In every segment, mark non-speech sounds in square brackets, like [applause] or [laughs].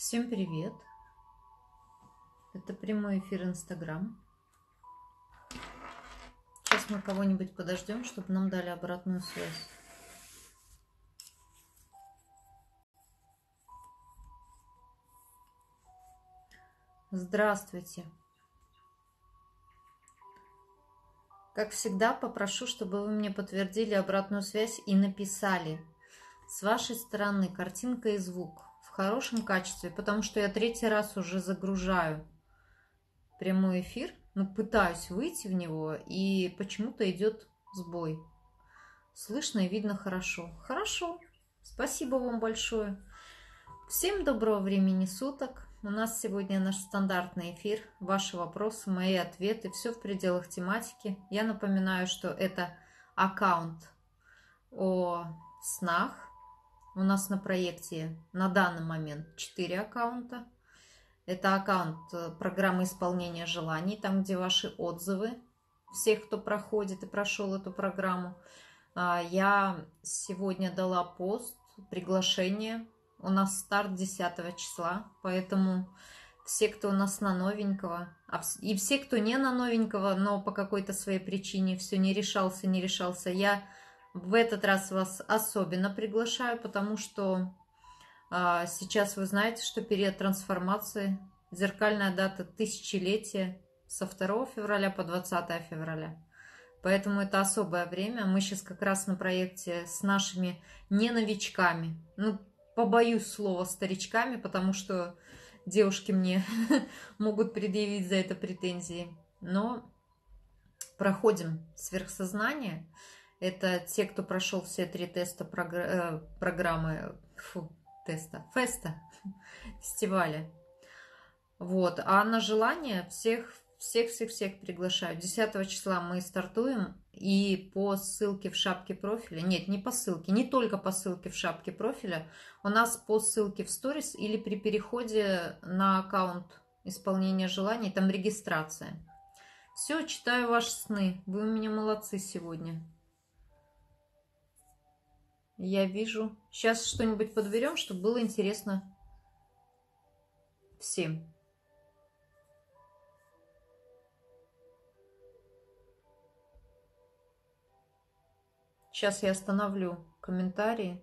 Всем привет! Это прямой эфир Инстаграм. Сейчас мы кого-нибудь подождем, чтобы нам дали обратную связь. Здравствуйте! Как всегда, попрошу, чтобы вы мне подтвердили обратную связь и написали. С вашей стороны картинка и звук – хорошем качестве, потому что я третий раз уже загружаю прямой эфир, но ну, пытаюсь выйти в него, и почему-то идет сбой. Слышно и видно хорошо. Хорошо. Спасибо вам большое. Всем доброго времени суток. У нас сегодня наш стандартный эфир. Ваши вопросы, мои ответы. Все в пределах тематики. Я напоминаю, что это аккаунт о снах, у нас на проекте на данный момент 4 аккаунта. Это аккаунт э, программы исполнения желаний, там, где ваши отзывы всех, кто проходит и прошел эту программу. А, я сегодня дала пост, приглашение. У нас старт 10 числа, поэтому все, кто у нас на новенького, и все, кто не на новенького, но по какой-то своей причине все не решался, не решался, я в этот раз вас особенно приглашаю, потому что а, сейчас вы знаете, что период трансформации, зеркальная дата тысячелетия со 2 февраля по 20 февраля. Поэтому это особое время. Мы сейчас как раз на проекте с нашими не новичками. Ну, побоюсь слова старичками, потому что девушки мне [laughs] могут предъявить за это претензии. Но проходим сверхсознание – это те, кто прошел все три теста прогр... Э, программы, фу, теста, феста, [laughs] фестиваля. Вот. А на желание всех, всех, всех, всех приглашаю. 10 числа мы стартуем. И по ссылке в шапке профиля, нет, не по ссылке, не только по ссылке в шапке профиля, у нас по ссылке в сторис или при переходе на аккаунт исполнения желаний, там регистрация. Все, читаю ваши сны. Вы у меня молодцы сегодня. Я вижу. Сейчас что-нибудь подберем, чтобы было интересно всем. Сейчас я остановлю комментарии.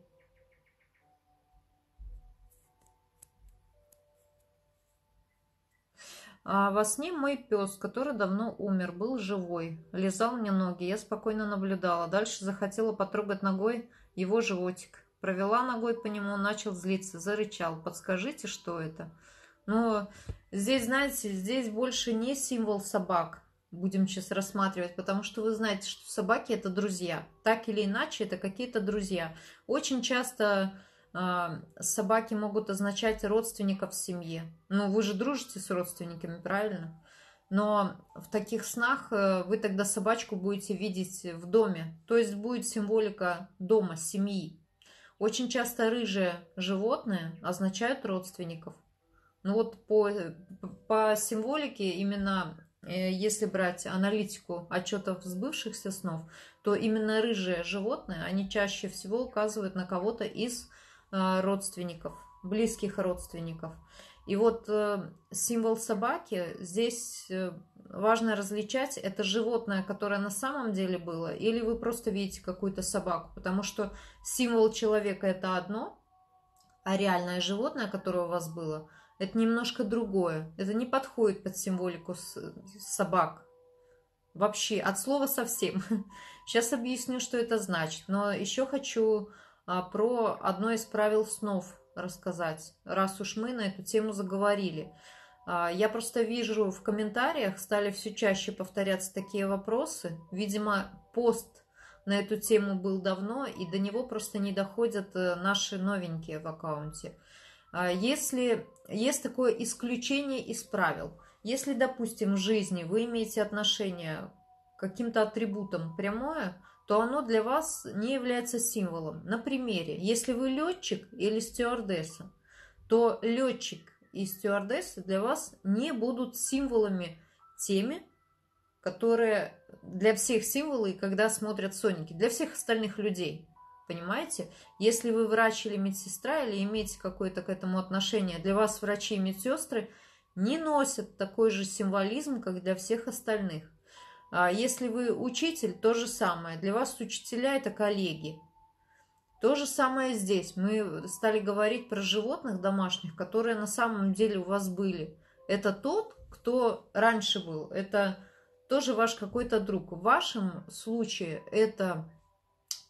А во сне мой пес, который давно умер, был живой. Лизал мне ноги, я спокойно наблюдала. Дальше захотела потрогать ногой его животик. Провела ногой по нему, начал злиться, зарычал. Подскажите, что это? Но здесь, знаете, здесь больше не символ собак будем сейчас рассматривать, потому что вы знаете, что собаки это друзья. Так или иначе, это какие-то друзья. Очень часто а, собаки могут означать родственников в семье. Но вы же дружите с родственниками, правильно? но в таких снах э, вы тогда собачку будете видеть в доме. То есть будет символика дома, семьи. Очень часто рыжие животные означают родственников. Ну вот по, э, по символике именно э, если брать аналитику отчетов сбывшихся снов, то именно рыжие животные, они чаще всего указывают на кого-то из родственников близких родственников. И вот э, символ собаки здесь э, важно различать, это животное, которое на самом деле было, или вы просто видите какую-то собаку, потому что символ человека это одно, а реальное животное, которое у вас было, это немножко другое. Это не подходит под символику собак. Вообще, от слова совсем. Сейчас [laughs] объясню, что это значит. Но еще хочу а, про одно из правил снов рассказать, раз уж мы на эту тему заговорили. А, я просто вижу в комментариях стали все чаще повторяться такие вопросы. Видимо, пост на эту тему был давно, и до него просто не доходят э, наши новенькие в аккаунте. А, если есть такое исключение из правил, если, допустим, в жизни вы имеете отношение к каким-то атрибутам прямое, то оно для вас не является символом. На примере, если вы летчик или стюардесса, то летчик и стюардесса для вас не будут символами теми, которые для всех символы, когда смотрят соники, для всех остальных людей. Понимаете? Если вы врач или медсестра, или имеете какое-то к этому отношение, для вас врачи и медсестры не носят такой же символизм, как для всех остальных. А если вы учитель, то же самое. Для вас учителя – это коллеги. То же самое здесь. Мы стали говорить про животных домашних, которые на самом деле у вас были. Это тот, кто раньше был. Это тоже ваш какой-то друг. В вашем случае это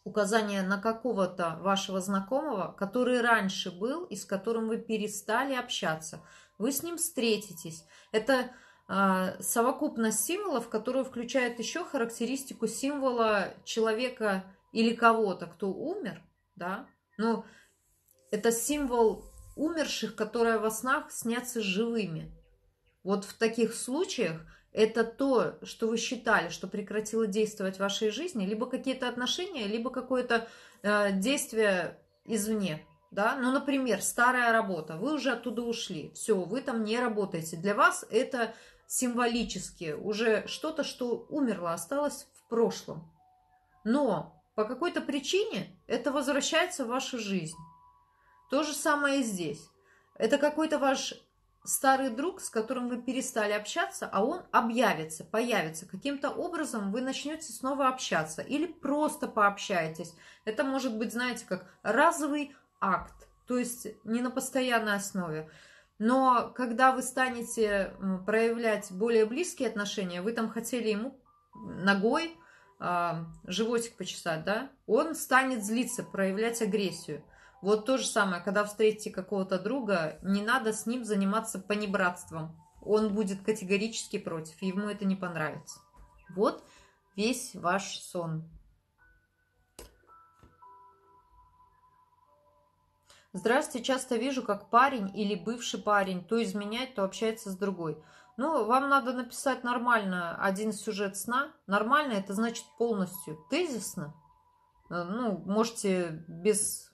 указание на какого-то вашего знакомого, который раньше был и с которым вы перестали общаться. Вы с ним встретитесь. Это а, совокупность символов, которую включает еще характеристику символа человека или кого-то, кто умер, да, но ну, это символ умерших, которые во снах снятся живыми. Вот в таких случаях это то, что вы считали, что прекратило действовать в вашей жизни, либо какие-то отношения, либо какое-то э, действие извне да, ну, например, старая работа, вы уже оттуда ушли, все, вы там не работаете. Для вас это символически уже что-то, что умерло, осталось в прошлом. Но по какой-то причине это возвращается в вашу жизнь. То же самое и здесь. Это какой-то ваш старый друг, с которым вы перестали общаться, а он объявится, появится. Каким-то образом вы начнете снова общаться или просто пообщаетесь. Это может быть, знаете, как разовый акт, то есть не на постоянной основе. Но когда вы станете проявлять более близкие отношения, вы там хотели ему ногой э, животик почесать, да, он станет злиться, проявлять агрессию. Вот то же самое, когда встретите какого-то друга, не надо с ним заниматься понебратством. Он будет категорически против, ему это не понравится. Вот весь ваш сон. Здравствуйте, часто вижу, как парень или бывший парень то изменяет, то общается с другой. Ну, вам надо написать нормально один сюжет сна. Нормально это значит полностью тезисно. Э, ну, можете без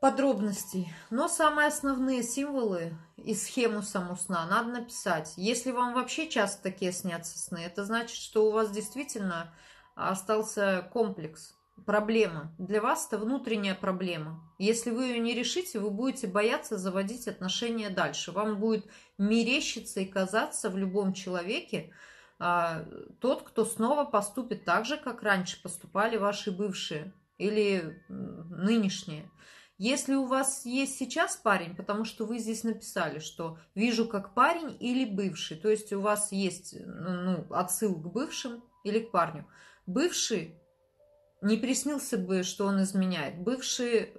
подробностей. Но самые основные символы и схему саму сна надо написать. Если вам вообще часто такие снятся сны, это значит, что у вас действительно остался комплекс проблема. Для вас это внутренняя проблема. Если вы ее не решите, вы будете бояться заводить отношения дальше. Вам будет мерещиться и казаться в любом человеке а, тот, кто снова поступит так же, как раньше поступали ваши бывшие или нынешние. Если у вас есть сейчас парень, потому что вы здесь написали, что вижу как парень или бывший, то есть у вас есть ну, ну отсыл к бывшим или к парню. Бывший не приснился бы, что он изменяет. Бывший,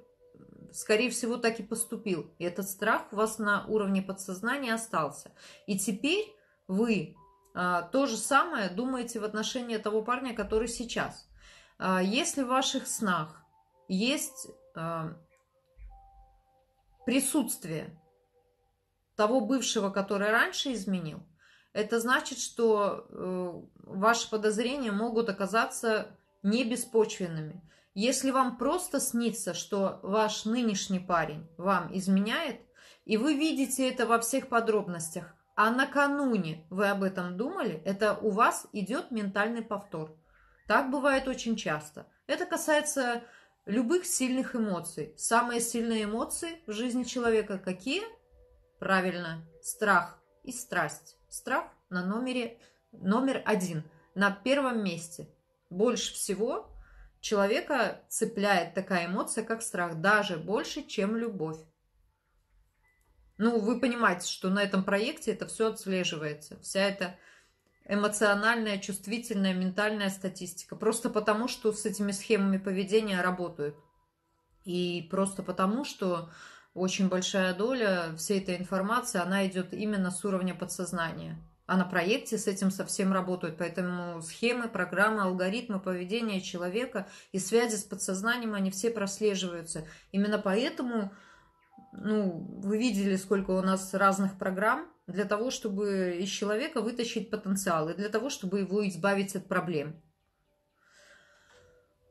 скорее всего, так и поступил. И этот страх у вас на уровне подсознания остался. И теперь вы а, то же самое думаете в отношении того парня, который сейчас. А, если в ваших снах есть а, присутствие того бывшего, который раньше изменил, это значит, что э, ваши подозрения могут оказаться не беспочвенными. Если вам просто снится, что ваш нынешний парень вам изменяет, и вы видите это во всех подробностях, а накануне вы об этом думали, это у вас идет ментальный повтор. Так бывает очень часто. Это касается любых сильных эмоций. Самые сильные эмоции в жизни человека какие? Правильно, страх и страсть. Страх на номере номер один, на первом месте. Больше всего человека цепляет такая эмоция, как страх, даже больше, чем любовь. Ну, вы понимаете, что на этом проекте это все отслеживается. Вся эта эмоциональная, чувствительная, ментальная статистика. Просто потому, что с этими схемами поведения работают. И просто потому, что очень большая доля всей этой информации, она идет именно с уровня подсознания. А на проекте с этим совсем работают, поэтому схемы, программы, алгоритмы поведения человека и связи с подсознанием, они все прослеживаются. Именно поэтому, ну, вы видели, сколько у нас разных программ для того, чтобы из человека вытащить потенциал и для того, чтобы его избавить от проблем.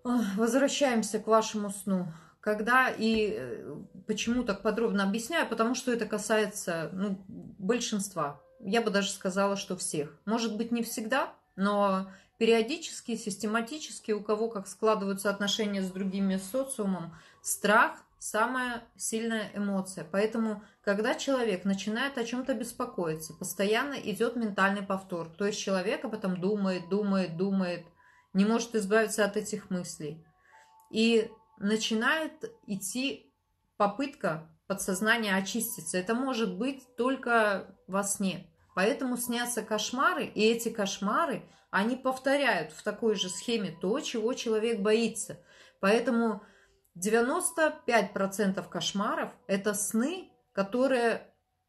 Возвращаемся к вашему сну когда и э, почему так подробно объясняю, потому что это касается ну, большинства я бы даже сказала, что всех. Может быть, не всегда, но периодически, систематически у кого как складываются отношения с другими социумом, страх – самая сильная эмоция. Поэтому, когда человек начинает о чем-то беспокоиться, постоянно идет ментальный повтор. То есть человек об этом думает, думает, думает, не может избавиться от этих мыслей. И начинает идти попытка подсознания очиститься. Это может быть только во сне. Поэтому снятся кошмары, и эти кошмары, они повторяют в такой же схеме то, чего человек боится. Поэтому 95% кошмаров – это сны, которые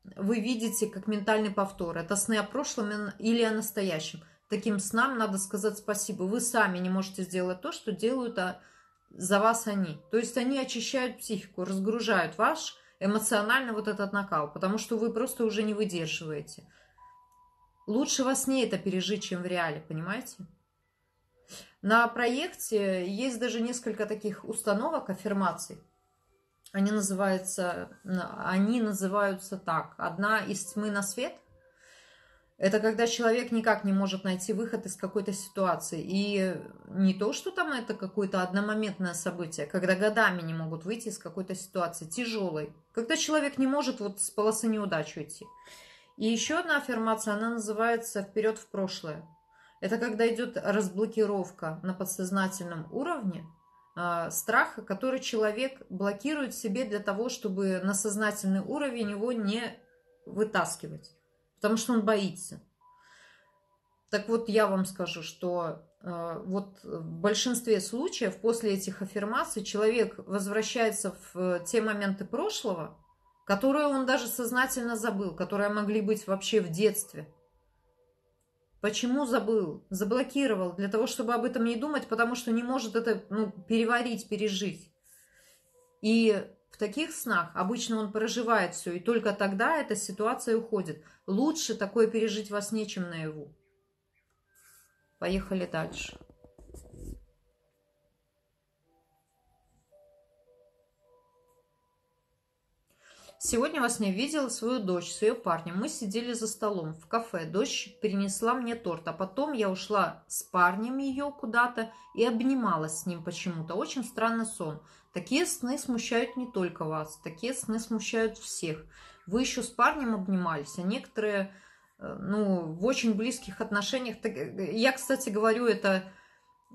вы видите как ментальный повтор. Это сны о прошлом или о настоящем. Таким снам надо сказать спасибо. Вы сами не можете сделать то, что делают а, за вас они. То есть они очищают психику, разгружают ваш эмоционально вот этот накал, потому что вы просто уже не выдерживаете. Лучше во сне это пережить, чем в реале, понимаете? На проекте есть даже несколько таких установок, аффирмаций. Они, называются, они называются так. Одна из тьмы на свет. Это когда человек никак не может найти выход из какой-то ситуации. И не то, что там это какое-то одномоментное событие, когда годами не могут выйти из какой-то ситуации, тяжелой. Когда человек не может вот с полосы неудач уйти. И еще одна аффирмация, она называется «Вперед в прошлое». Это когда идет разблокировка на подсознательном уровне э, страха, который человек блокирует себе для того, чтобы на сознательный уровень его не вытаскивать, потому что он боится. Так вот, я вам скажу, что э, вот в большинстве случаев после этих аффирмаций человек возвращается в те моменты прошлого, которые он даже сознательно забыл, которые могли быть вообще в детстве. Почему забыл? Заблокировал, для того, чтобы об этом не думать, потому что не может это ну, переварить, пережить. И в таких снах обычно он проживает все, и только тогда эта ситуация уходит. Лучше такое пережить во сне, чем наяву. Поехали дальше. Сегодня во сне видела свою дочь с ее парнем. Мы сидели за столом в кафе. Дочь принесла мне торт, а потом я ушла с парнем ее куда-то и обнималась с ним почему-то. Очень странный сон. Такие сны смущают не только вас, такие сны смущают всех. Вы еще с парнем обнимались, а некоторые, э, ну, в очень близких отношениях. Э, э, я, кстати, говорю это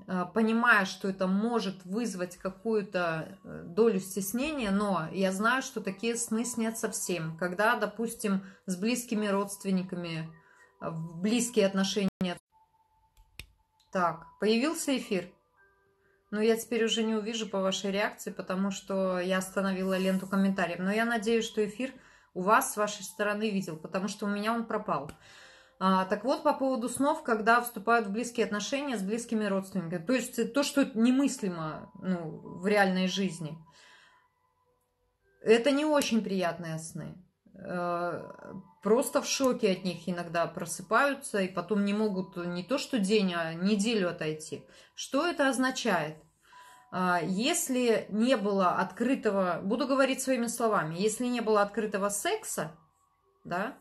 Э, понимая, что это может вызвать какую-то э, долю стеснения, но я знаю, что такие сны снятся всем. Когда, допустим, с близкими родственниками, э, в близкие отношения. Так, появился эфир? Но ну, я теперь уже не увижу по вашей реакции, потому что я остановила ленту комментариев. Но я надеюсь, что эфир у вас с вашей стороны видел, потому что у меня он пропал. А, так вот, по поводу снов, когда вступают в близкие отношения с близкими родственниками. То есть э, то, что немыслимо ну, в реальной жизни. Это не очень приятные сны. Э, просто в шоке от них иногда просыпаются и потом не могут не то что день, а неделю отойти. Что это означает? А, если не было открытого, буду говорить своими словами, если не было открытого секса, да,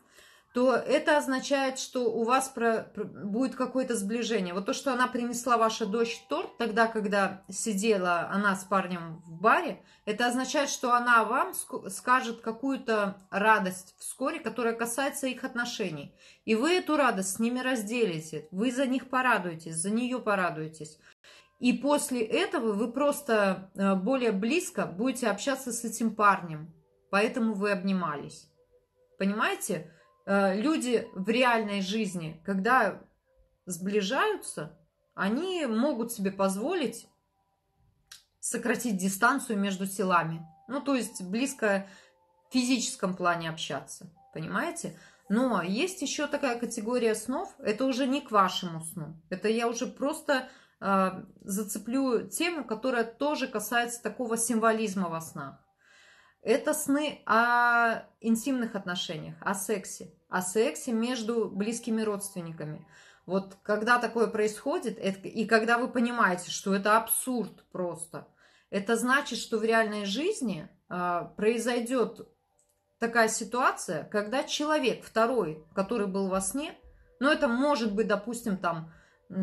то это означает, что у вас про, про, будет какое-то сближение. Вот то, что она принесла ваша дочь торт тогда, когда сидела она с парнем в баре, это означает, что она вам скажет какую-то радость вскоре, которая касается их отношений. И вы эту радость с ними разделите, вы за них порадуетесь, за нее порадуетесь. И после этого вы просто э, более близко будете общаться с этим парнем, поэтому вы обнимались. Понимаете? Э, люди в реальной жизни, когда сближаются, они могут себе позволить сократить дистанцию между телами. Ну, то есть близко в физическом плане общаться, понимаете? Но есть еще такая категория снов, это уже не к вашему сну. Это я уже просто э, зацеплю тему, которая тоже касается такого символизма во снах. Это сны о интимных отношениях, о сексе, о сексе между близкими родственниками. Вот когда такое происходит, и когда вы понимаете, что это абсурд просто, это значит, что в реальной жизни а, произойдет такая ситуация, когда человек второй, который был во сне, ну это может быть, допустим, там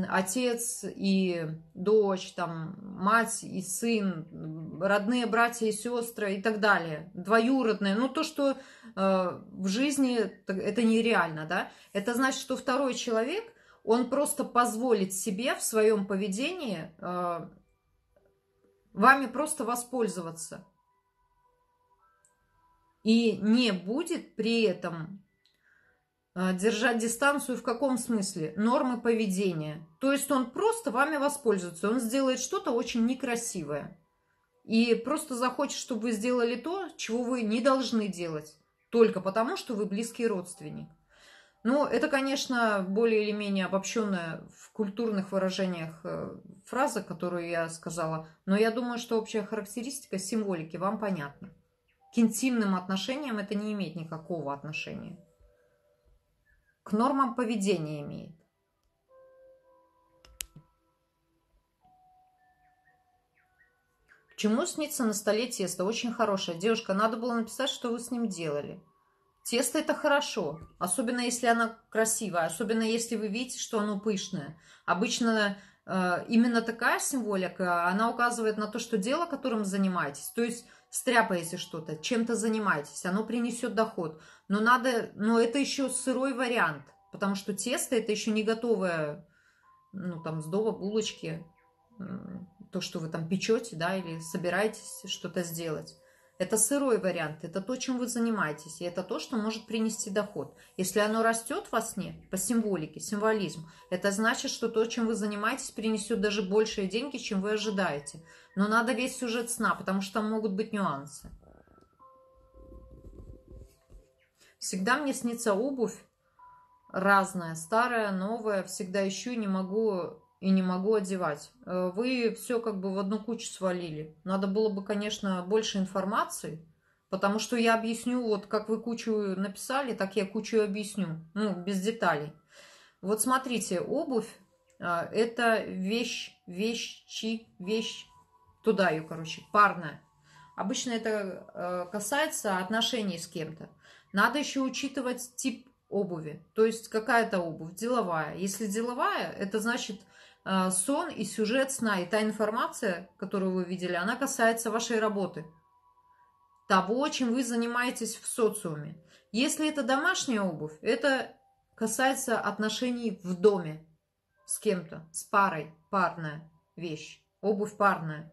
отец и дочь, там, мать и сын, родные братья и сестры и так далее, двоюродные. Ну, то, что э, в жизни это нереально, да, это значит, что второй человек, он просто позволит себе в своем поведении э, вами просто воспользоваться. И не будет при этом а, держать дистанцию в каком смысле? Нормы поведения. То есть он просто вами воспользуется. Он сделает что-то очень некрасивое. И просто захочет, чтобы вы сделали то, чего вы не должны делать. Только потому, что вы близкий родственник. Ну, это, конечно, более или менее обобщенная в культурных выражениях э, фраза, которую я сказала, но я думаю, что общая характеристика символики вам понятна. К интимным отношениям это не имеет никакого отношения к нормам поведения имеет. Чему снится на столе тесто? Очень хорошая Девушка, надо было написать, что вы с ним делали. Тесто это хорошо, особенно если оно красивое, особенно если вы видите, что оно пышное. Обычно Э, именно такая символика, она указывает на то, что дело, которым занимаетесь, то есть стряпаете что-то, чем-то занимаетесь, оно принесет доход. Но надо, но это еще сырой вариант, потому что тесто это еще не готовое, ну там сдоба, булочки, то, что вы там печете, да, или собираетесь что-то сделать. Это сырой вариант, это то, чем вы занимаетесь, и это то, что может принести доход. Если оно растет во сне, по символике, символизм, это значит, что то, чем вы занимаетесь, принесет даже большие деньги, чем вы ожидаете. Но надо весь сюжет сна, потому что там могут быть нюансы. Всегда мне снится обувь разная, старая, новая, всегда ищу, не могу и не могу одевать. Э, вы все как бы в одну кучу свалили. Надо было бы, конечно, больше информации, потому что я объясню, вот как вы кучу написали, так я кучу объясню, ну, без деталей. Вот смотрите, обувь а, – это вещь, вещи, вещь, туда ее, короче, парная. Обычно это э, касается отношений с кем-то. Надо еще учитывать тип обуви. То есть какая-то обувь деловая. Если деловая, это значит – Э, сон и сюжет сна, и та информация, которую вы видели, она касается вашей работы, того, чем вы занимаетесь в социуме. Если это домашняя обувь, это касается отношений в доме с кем-то, с парой, парная вещь, обувь парная.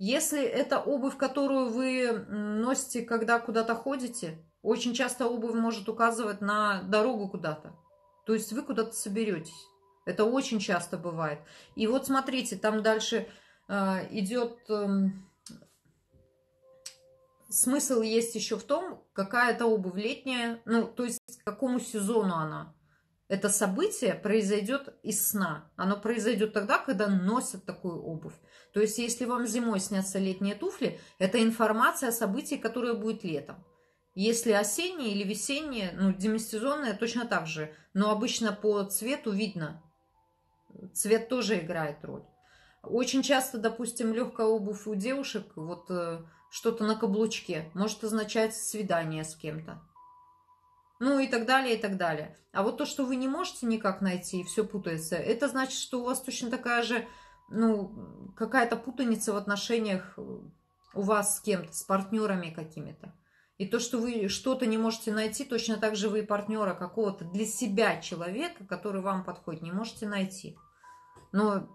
Если это обувь, которую вы носите, когда куда-то ходите, очень часто обувь может указывать на дорогу куда-то. То есть вы куда-то соберетесь. Это очень часто бывает. И вот смотрите, там дальше э, а, идет... Э, эм, смысл есть еще в том, какая это обувь летняя, ну, то есть какому сезону она. Это событие произойдет из сна. Оно произойдет тогда, когда носят такую обувь. То есть, если вам зимой снятся летние туфли, это информация о событии, которое будет летом. Если осенние или весенние, ну, демисезонные, точно так же. Но обычно по цвету видно, цвет тоже играет роль. Очень часто, допустим, легкая обувь у девушек, вот э, что-то на каблучке, может означать свидание с кем-то. Ну и так далее, и так далее. А вот то, что вы не можете никак найти, и все путается, это значит, что у вас точно такая же, ну, какая-то путаница в отношениях э, у вас с кем-то, с партнерами какими-то. И то, что вы что-то не можете найти, точно так же вы и партнера какого-то для себя человека, который вам подходит, не можете найти. Но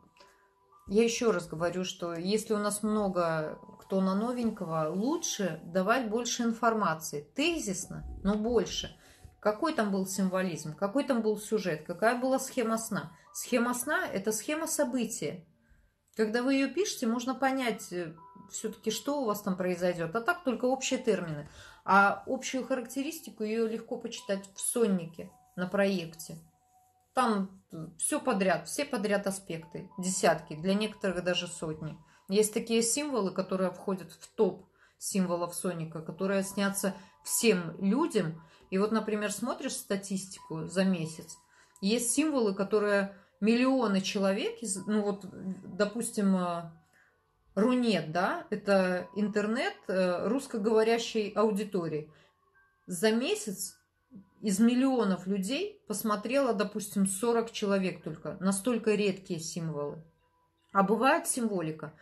я еще раз говорю, что если у нас много кто на новенького, лучше давать больше информации. Тезисно, но больше. Какой там был символизм, какой там был сюжет, какая была схема сна. Схема сна – это схема события. Когда вы ее пишете, можно понять э, все-таки, что у вас там произойдет. А так только общие термины. А общую характеристику ее легко почитать в соннике на проекте. Там все подряд, все подряд аспекты, десятки, для некоторых даже сотни. Есть такие символы, которые входят в топ символов Соника, которые снятся всем людям. И вот, например, смотришь статистику за месяц, есть символы, которые миллионы человек, ну вот, допустим, э, Рунет, да, это интернет э, русскоговорящей аудитории. За месяц из миллионов людей посмотрело, допустим, 40 человек только. Настолько редкие символы. А бывает символика.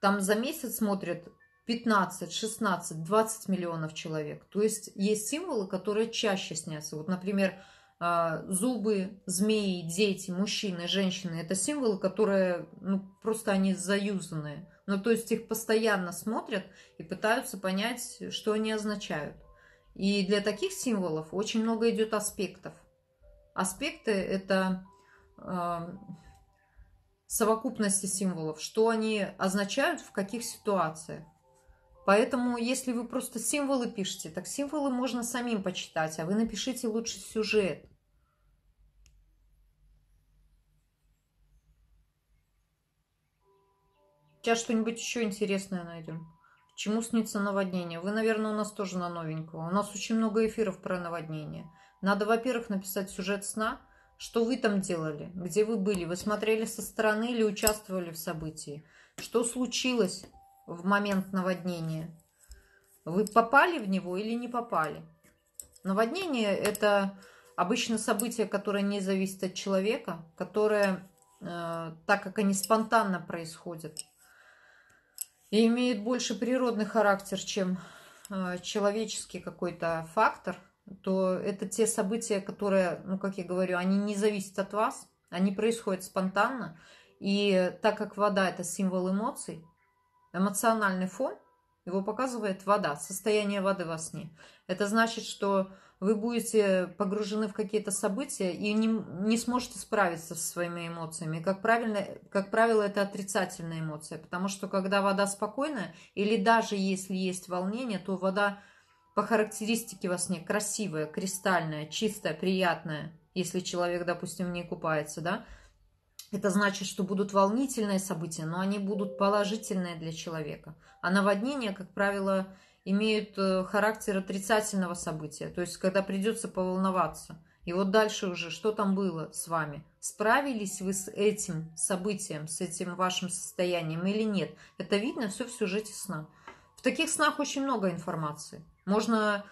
Там за месяц смотрят 15, 16, 20 миллионов человек. То есть есть символы, которые чаще снятся. Вот, например, а, зубы, змеи, дети, мужчины, женщины. Это символы, которые ну, просто они заюзанные. Ну, то есть их постоянно смотрят и пытаются понять, что они означают. И для таких символов очень много идет аспектов. Аспекты – это э, совокупности символов, что они означают в каких ситуациях. Поэтому, если вы просто символы пишете, так символы можно самим почитать, а вы напишите лучше сюжет. Сейчас что-нибудь еще интересное найдем. Чему снится наводнение? Вы, наверное, у нас тоже на новенького. У нас очень много эфиров про наводнение. Надо, во-первых, написать сюжет сна. Что вы там делали? Где вы были? Вы смотрели со стороны или участвовали в событии? Что случилось в момент наводнения? Вы попали в него или не попали? Наводнение – это обычно событие, которое не зависит от человека, которое, э, так как они спонтанно происходят, и имеют больше природный характер, чем а, человеческий какой-то фактор, то это те события, которые, ну, как я говорю, они не зависят от вас, они происходят спонтанно. И так как вода – это символ эмоций, эмоциональный фон, его показывает вода, состояние воды во сне. Это значит, что вы будете погружены в какие-то события и не, не сможете справиться со своими эмоциями. Как, правильно, как правило, это отрицательная эмоция, потому что когда вода спокойная, или даже если есть волнение, то вода по характеристике во сне красивая, кристальная, чистая, приятная, если человек, допустим, в ней купается, да, это значит, что будут волнительные события, но они будут положительные для человека. А наводнение, как правило, имеют э, характер отрицательного события, то есть когда придется поволноваться. И вот дальше уже, что там было с вами? Справились вы с этим событием, с этим вашим состоянием или нет? Это видно все в сюжете сна. В таких снах очень много информации. Можно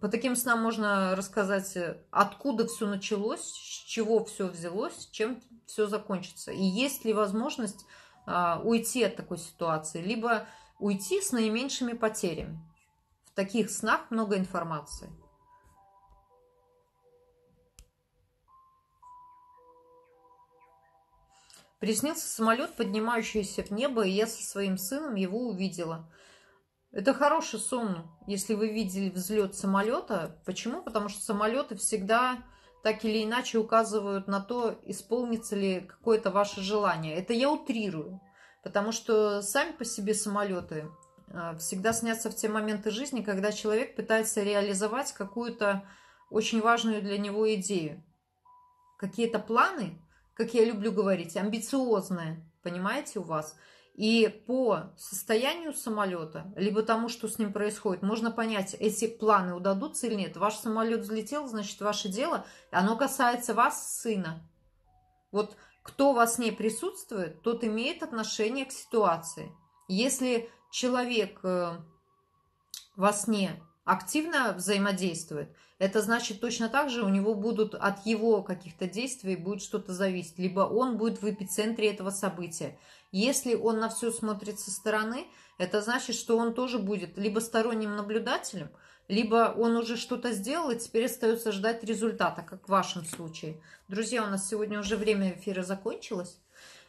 по таким снам можно рассказать, э, откуда все началось, с чего все взялось, чем все закончится. И есть ли возможность а, уйти от такой ситуации, либо уйти с наименьшими потерями таких снах много информации. Приснился самолет, поднимающийся в небо, и я со своим сыном его увидела. Это хороший сон, если вы видели взлет самолета. Почему? Потому что самолеты всегда так или иначе указывают на то, исполнится ли какое-то ваше желание. Это я утрирую, потому что сами по себе самолеты а, всегда снятся в те моменты жизни, когда человек пытается реализовать какую-то очень важную для него идею. Какие-то планы, как я люблю говорить, амбициозные, понимаете, у вас. И по состоянию самолета, либо тому, что с ним происходит, можно понять, эти планы удадутся или нет. Ваш самолет взлетел, значит, ваше дело, и оно касается вас, сына. Вот кто во сне присутствует, тот имеет отношение к ситуации. Если человек э, во сне активно взаимодействует, это значит точно так же у него будут от его каких-то действий будет что-то зависеть. Либо он будет в эпицентре этого события. Если он на все смотрит со стороны, это значит, что он тоже будет либо сторонним наблюдателем, либо он уже что-то сделал, и теперь остается ждать результата, как в вашем случае. Друзья, у нас сегодня уже время эфира закончилось.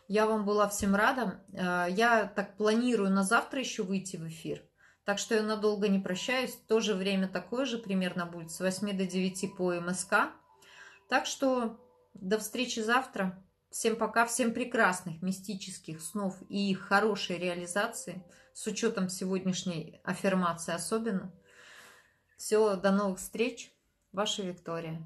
Я вам была всем рада. Э, я так планирую на завтра еще выйти в эфир. Так что я надолго не прощаюсь. Тоже время такое же примерно будет с 8 до 9 по МСК. Так что до встречи завтра. Всем пока, всем прекрасных мистических снов и их хорошей реализации, с учетом сегодняшней аффирмации особенно. Все, до новых встреч. Ваша Виктория.